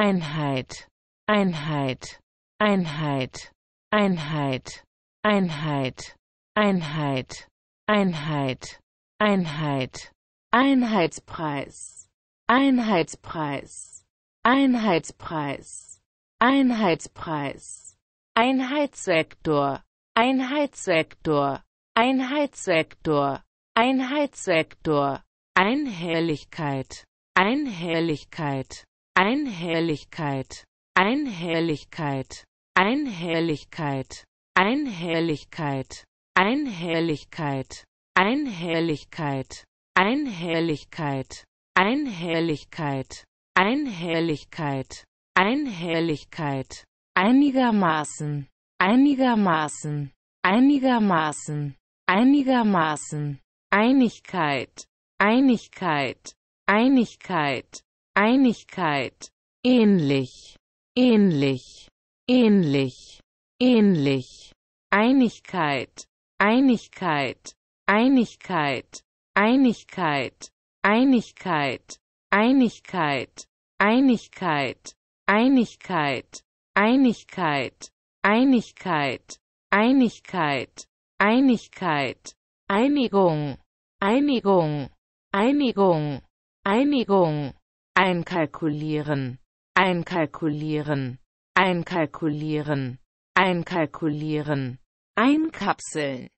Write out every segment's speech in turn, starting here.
Einheit, Einheit, Einheit, Einheit, Einheit, Einheit, Einheit, Einheit, Einheitspreis, Einheitspreis, Einheitspreis, Einheitspreis, Einheitssektor, Einheitssektor, Einheitssektor, Einheitssektor, Einhelligkeit, Einhelligkeit, Einhelligkeit, Einhelligkeit, Einhelligkeit, Einhelligkeit, Einhelligkeit, Einhelligkeit, Einhelligkeit, Einhelligkeit, Einhelligkeit, Einhelligkeit, einigermaßen, einigermaßen, einigermaßen, einigermaßen, Einigkeit, Einigkeit, Einigkeit, Einigkeit, ähnlich, ähnlich, ähnlich, ähnlich, Einigkeit, Einigkeit, Einigkeit, Einigkeit, Einigkeit, Einigkeit, Einigkeit, Einigkeit, Einigkeit, Einigkeit, Einigkeit, Einigkeit, Einigung, Einigung, Einigung, Einigung, einkalkulieren, einkalkulieren, einkalkulieren, einkalkulieren, einkapseln,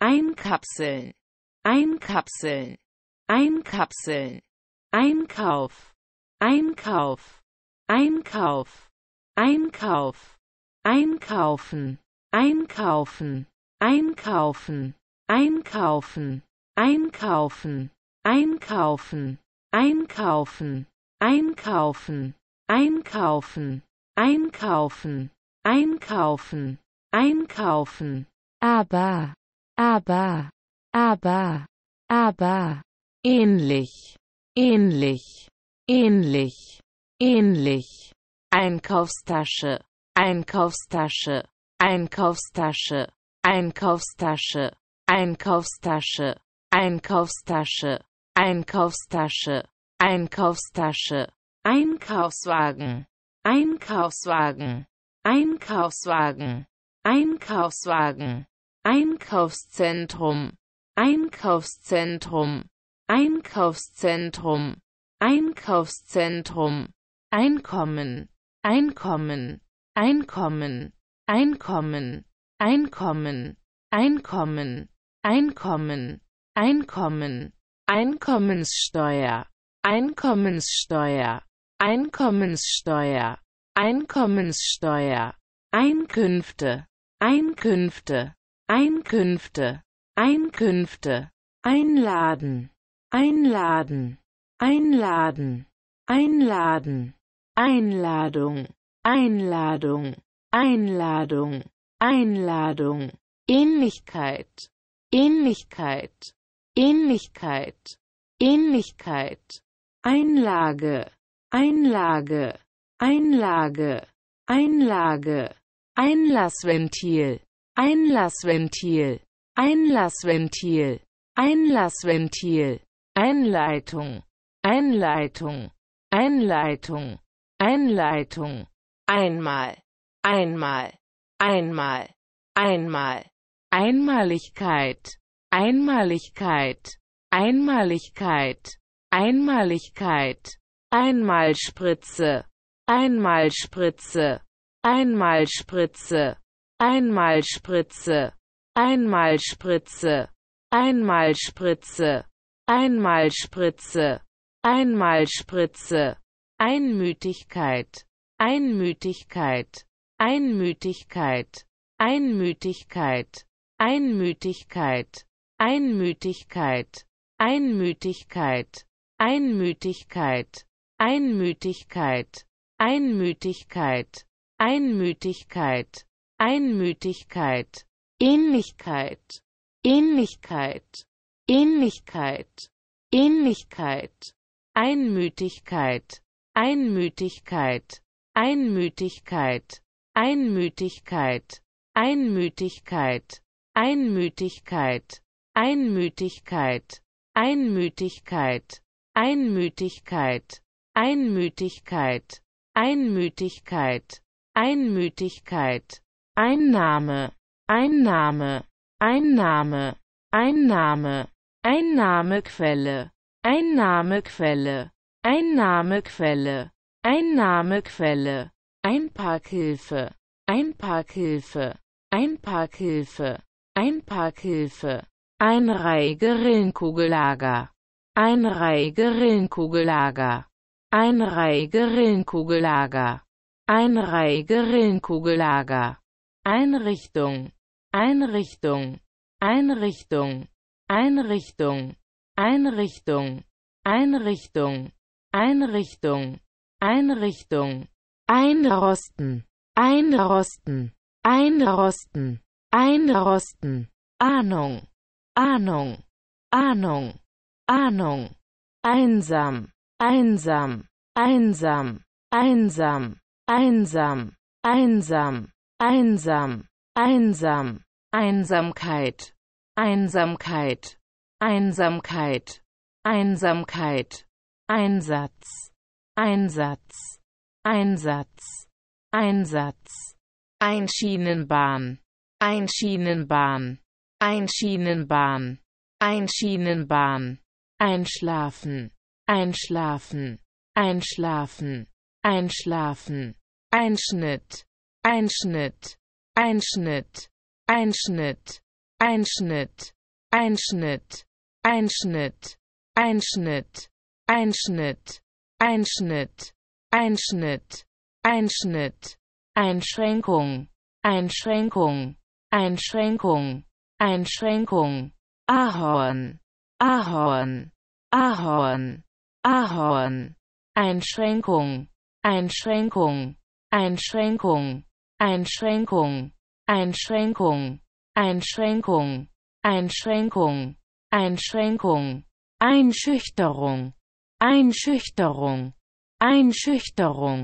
einkapseln, einkapseln, einkapseln, Einkauf, Einkauf, Einkauf, Einkauf, einkaufen, einkaufen, einkaufen, einkaufen, einkaufen, einkaufen, einkaufen einkaufen, einkaufen, einkaufen, einkaufen, einkaufen. Aber, aber, aber, aber, ähnlich, ähnlich, ähnlich, ähnlich. Einkaufstasche, Einkaufstasche, Einkaufstasche, Einkaufstasche, Einkaufstasche, Einkaufstasche, Einkaufstasche, Einkaufstasche, Einkaufswagen, Einkaufswagen, Einkaufswagen, Einkaufswagen, Einkaufszentrum, Einkaufszentrum, Einkaufszentrum, Einkaufszentrum, Einkommen, Einkommen, Einkommen, Einkommen, Einkommen, Einkommen, Einkommen, Einkommen, Einkommenssteuer, Einkommenssteuer, Einkommenssteuer, Einkommenssteuer, Einkünfte, Einkünfte, Einkünfte, Einkünfte, einladen, einladen, einladen, einladen, Einladung, Einladung, Einladung, Einladung, Ähnlichkeit, Ähnlichkeit, Ähnlichkeit, Ähnlichkeit, Einlage, Einlage, Einlage, Einlage, Einlassventil, Einlassventil, Einlassventil, Einlassventil, Einleitung, Einleitung, Einleitung, Einleitung, einmal, einmal, einmal, einmal, Einmaligkeit, Einmaligkeit, Einmaligkeit, Einmaligkeit, Einmalspritze, Einmalspritze, Einmalspritze, Einmalspritze, Einmalspritze, Einmalspritze, Einmalspritze, Einmalspritze, Einmütigkeit, Einmütigkeit, Einmütigkeit, Einmütigkeit, Einmütigkeit, Einmütigkeit, Einmütigkeit, Einmütigkeit, Einmütigkeit, Einmütigkeit, Einmütigkeit, Einmütigkeit, Ähnlichkeit, Ähnlichkeit, Ähnlichkeit, Ähnlichkeit, Einmütigkeit, Einmütigkeit, Einmütigkeit, Einmütigkeit, Einmütigkeit, Einmütigkeit, Einmütigkeit, Einmütigkeit, Einmütigkeit, Einmütigkeit, Einmütigkeit, Einmütigkeit, Einnahme, Einnahme, Einnahme, Einnahme, Einnahmequelle, Einnahmequelle, Einnahmequelle, Einnahmequelle, Einparkhilfe, Einparkhilfe, Einparkhilfe, Einparkhilfe, Einreige Rillenkugellager ein ein Rillenkugellager. Einreige ein Einreige Rillenkugellager. Einrichtung. Einrichtung. Einrichtung. Einrichtung. Einrichtung. Einrichtung. Einrichtung. Einrichtung. Einrosten. Einrosten. Einrosten. Einrosten. Ahnung. Ahnung. Ahnung. Ahnung, einsam, einsam, einsam, einsam, einsam, einsam, einsam, einsam, Einsamkeit, Einsamkeit, Einsamkeit, Einsamkeit, Einsatz, Einsatz, Einsatz, Einsatz, Einschienenbahn, Einschienenbahn, Einschienenbahn, Einschienenbahn, einschlafen, einschlafen, einschlafen, einschlafen, Einschnitt, Einschnitt, Einschnitt, Einschnitt, Einschnitt, Einschnitt, Einschnitt, Einschnitt, Einschnitt, Einschnitt, Einschnitt, Einschnitt, Einschränkung, Einschränkung, Einschränkung, Einschränkung, Ahorn, Ahorn, Ahorn, Ahorn. Einschränkung, Einschränkung, Einschränkung, Einschränkung, Einschränkung, Einschränkung, Einschränkung, Einschränkung, Einschüchterung, Einschüchterung, Einschüchterung,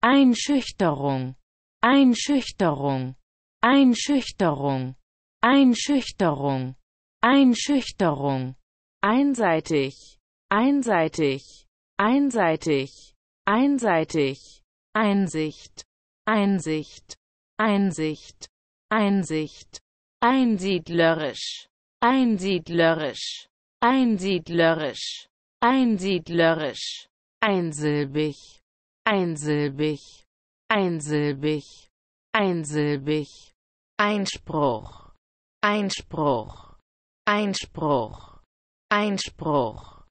Einschüchterung, Einschüchterung, Einschüchterung, Einschüchterung, Einschüchterung, einseitig, einseitig, einseitig, einseitig, Einsicht, Einsicht, Einsicht, Einsicht, einsiedlerisch, einsiedlerisch, einsiedlerisch, einsiedlerisch, einsilbig, einsilbig, einsilbig, einsilbig, Einspruch, Einspruch, Einspruch. Einspruch,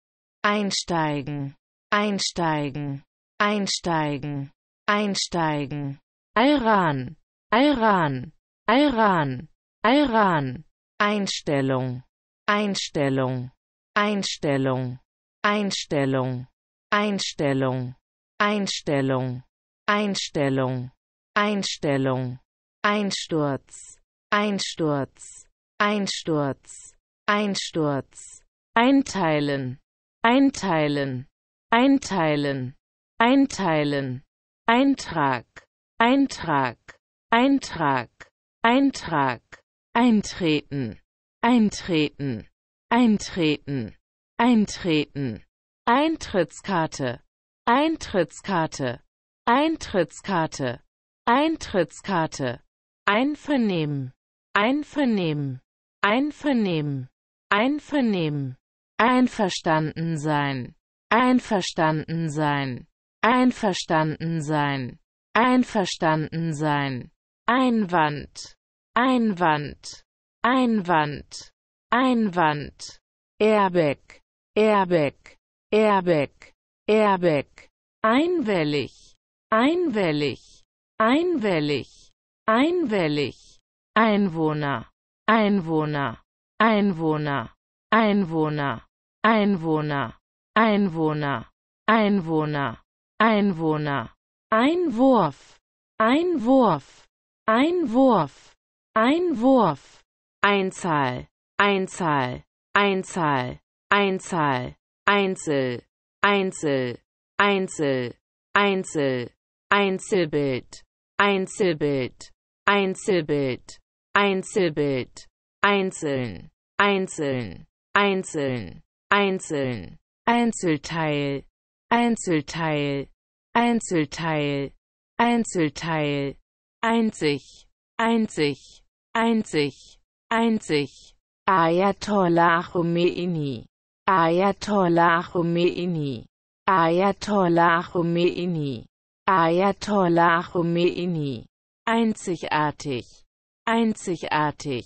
einsteigen, einsteigen, einsteigen, einsteigen, Iran. Iran. Iran. Alran, Einstellung, Einstellung, Einstellung, Einstellung, Einstellung, Einstellung, Einstellung, Einstellung, Einsturz, Einsturz, Einsturz, Einsturz, einteilen, einteilen, einteilen, einteilen, Eintrag, Eintrag, Eintrag, Eintrag, eintreten, eintreten, eintreten, eintreten, Eintrittskarte, Eintrittskarte, Eintrittskarte, Eintrittskarte, Einvernehmen, Einvernehmen, Einvernehmen, Einvernehmen. Einverstanden sein. Einverstanden sein. Einverstanden sein. Einverstanden sein. Einwand. Einwand. Einwand. Einwand. Airbag. Airbag. Airbag. Airbag. Einwellig. Einwellig. Einwellig. Einwellig. Einwohner. Einwohner. Einwohner, Einwohner, Einwohner, Einwohner, Einwohner, Einwohner, Einwurf, Einwurf, Einwurf, Einwurf, Einzahl, Einzahl, Einzahl, Einzahl, Einzel, Einzel, Einzel, Einzel, Einzelbild, Einzelbild, Einzelbild, Einzelbild einzeln, einzeln, einzeln, einzeln, Einzelteil, Einzelteil, Einzelteil, Einzelteil, einzig, einzig, einzig, einzig, Ayatollah Khomeini, Ayatollah Khomeini, Ayatollah Khomeini, Ayatollah Khomeini, einzigartig, einzigartig,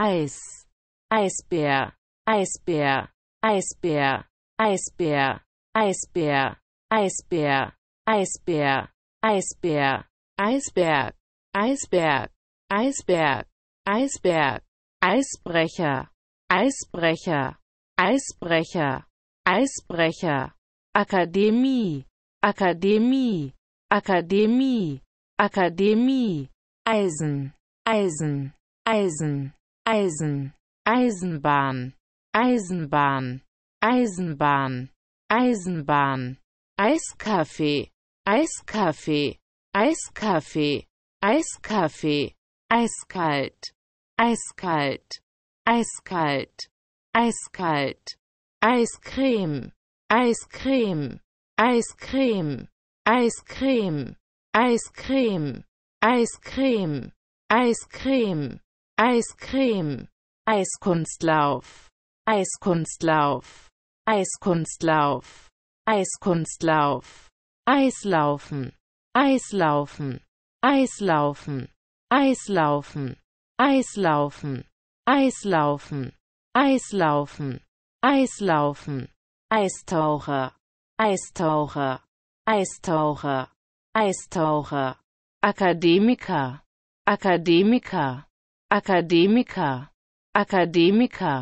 Eis, Eisbär, Eisbär, Eisbär, Eisbär, Eisbär, Eisbär, Eisbär, Eisbär, Eisberg, Eisberg, Eisberg, Eisberg, Eisbrecher, Eisbrecher, Eisbrecher, Eisbrecher, Akademie, Akademie, Akademie, Akademie, Eisen, Eisen, Eisen, Eisen, Eisenbahn, Eisenbahn, Eisenbahn, Eisenbahn, Eiskaffee, Eiskaffee, Eiskaffee, Eiskaffee, eiskalt, eiskalt, eiskalt, eiskalt, Eiscreme, Eiscreme, Eiscreme, Eiscreme, Eiscreme, Eiscreme, Eiscreme, Eiscreme, Eiskunstlauf, Eiskunstlauf, Eiskunstlauf, Eiskunstlauf, Eislaufen, Eislaufen, Eislaufen, Eislaufen, Eislaufen, Eislaufen, Eislaufen, Eislaufen, Eistaucher, Eistaucher, Eistaucher, Eistaucher, Akademiker, Akademiker, Akademiker, Akademiker